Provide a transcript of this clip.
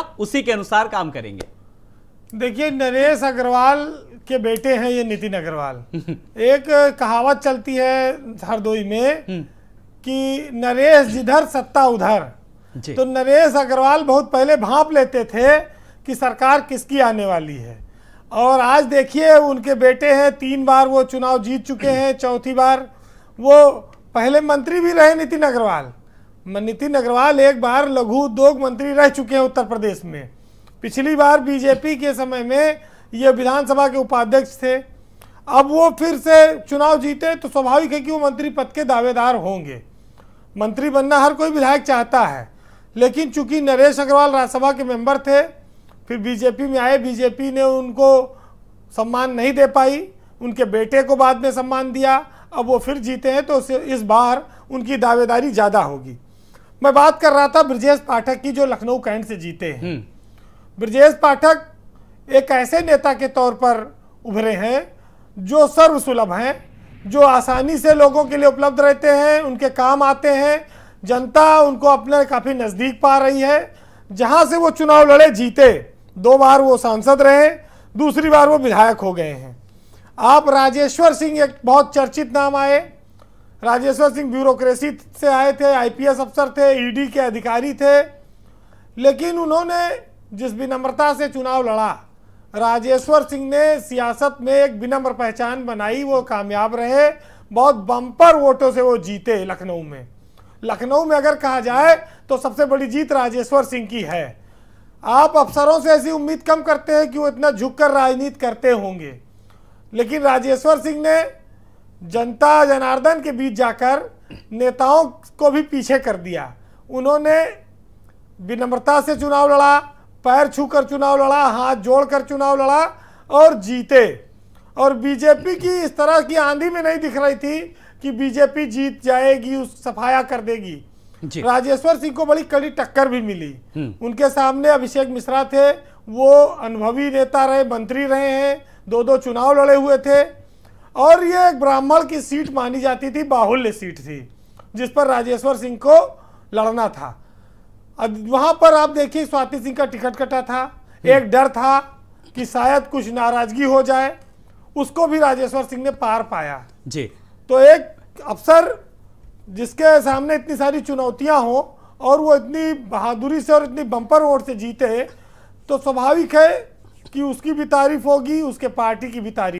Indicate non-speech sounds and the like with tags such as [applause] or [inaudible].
उसी के अनुसार काम करेंगे देखिए नरेश अग्रवाल के बेटे हैं ये नितिन अग्रवाल [laughs] एक कहावत चलती है हरदोई में हम्म। कि नरेश जिधर सत्ता उधर तो नरेश अग्रवाल बहुत पहले भाप लेते थे कि सरकार किसकी आने वाली है और आज देखिए उनके बेटे हैं तीन बार वो चुनाव जीत चुके हैं चौथी बार वो पहले मंत्री भी रहे नितिन अग्रवाल नितिन अग्रवाल एक बार लघु उद्योग मंत्री रह चुके हैं उत्तर प्रदेश में पिछली बार बीजेपी के समय में ये विधानसभा के उपाध्यक्ष थे अब वो फिर से चुनाव जीते तो स्वाभाविक है कि वो मंत्री पद के दावेदार होंगे मंत्री बनना हर कोई विधायक चाहता है लेकिन चूंकि नरेश अग्रवाल राज्यसभा के मेंबर थे फिर बीजेपी में आए बीजेपी ने उनको सम्मान नहीं दे पाई उनके बेटे को बाद में सम्मान दिया अब वो फिर जीते हैं तो इस बार उनकी दावेदारी ज़्यादा होगी मैं बात कर रहा था ब्रजेश पाठक की जो लखनऊ कैंट से जीते हैं हम्म। ब्रजेश पाठक एक ऐसे नेता के तौर पर उभरे हैं जो सर्व सुलभ हैं जो आसानी से लोगों के लिए उपलब्ध रहते हैं उनके काम आते हैं जनता उनको अपने काफ़ी नज़दीक पा रही है जहां से वो चुनाव लड़े जीते दो बार वो सांसद रहे दूसरी बार वो विधायक हो गए हैं आप राजेश्वर सिंह एक बहुत चर्चित नाम आए राजेश्वर सिंह ब्यूरोक्रेसी से आए थे आईपीएस अफसर थे ईडी e के अधिकारी थे लेकिन उन्होंने जिस विनम्रता से चुनाव लड़ा राजेश्वर सिंह ने सियासत में एक विनम्र पहचान बनाई वो कामयाब रहे बहुत बम्पर वोटों से वो जीते लखनऊ में लखनऊ में अगर कहा जाए तो सबसे बड़ी जीत राजेश्वर सिंह की है आप अफसरों से ऐसी उम्मीद कम करते हैं कि वो इतना झुक कर राजनीति करते होंगे लेकिन राजेश्वर सिंह ने जनता जनार्दन के बीच जाकर नेताओं को भी पीछे कर दिया उन्होंने विनम्रता से चुनाव लड़ा पैर छूकर चुनाव लड़ा हाथ जोड़कर चुनाव लड़ा और जीते और बीजेपी की इस तरह की आंधी में नहीं दिख रही थी कि बीजेपी जीत जाएगी उस सफाया कर देगी राजेश्वर सिंह को बड़ी कड़ी टक्कर भी मिली हम्म। उनके सामने अभिषेक मिश्रा थे वो अनुभवी नेता रहे मंत्री रहे हैं दो दो चुनाव लड़े हुए थे और ये एक ब्राह्मण की सीट मानी जाती थी बाहुल्य सीट थी जिस पर राजेश्वर सिंह को लड़ना था वहां पर आप देखिए स्वाति सिंह का टिकट कटा था हम्म। एक डर था कि शायद कुछ नाराजगी हो जाए उसको भी राजेश्वर सिंह ने पार पाया जी तो एक अफसर जिसके सामने इतनी सारी चुनौतियां हों और वो इतनी बहादुरी से और इतनी बम्पर वोट से जीते तो स्वाभाविक है कि उसकी भी तारीफ होगी उसके पार्टी की भी तारीफ